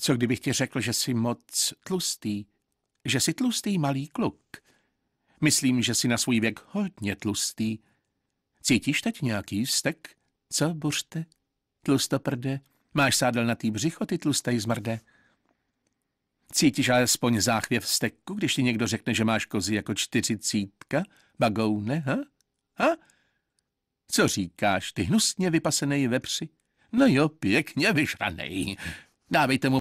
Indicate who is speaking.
Speaker 1: Co kdybych ti řekl, že jsi moc tlustý? Že jsi tlustý malý kluk. Myslím, že jsi na svůj věk hodně tlustý. Cítíš teď nějaký vztek? Co, Tlusto prde? Máš sádel na tý břicho, ty tlustej zmrde? Cítíš alespoň záchvěv steku, když ti někdo řekne, že máš kozy jako čtyřicítka, bagoune, ha? Ha? Co říkáš, ty hnusně vypasenej vepři? No jo, pěkně vyžranej. Dávejte mu